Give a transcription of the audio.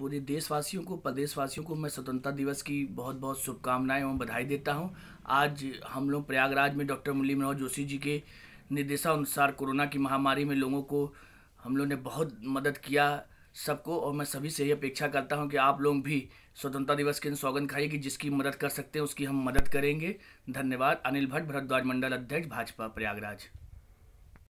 पूरे देशवासियों को प्रदेशवासियों को मैं स्वतंत्रता दिवस की बहुत बहुत शुभकामनाएं एवं बधाई देता हूं आज हम लोग प्रयागराज में डॉक्टर मुरली मनोहर जोशी जी के निर्देशानुसार कोरोना की महामारी में लोगों को हम लोग ने बहुत मदद किया सबको और मैं सभी से ये अपेक्षा करता हूं कि आप लोग भी स्वतंत्रता दिवस के दिन सौगन खाइए कि जिसकी मदद कर सकते हैं उसकी हम मदद करेंगे धन्यवाद अनिल भट्ट भरद्वाज मंडल अध्यक्ष भाजपा प्रयागराज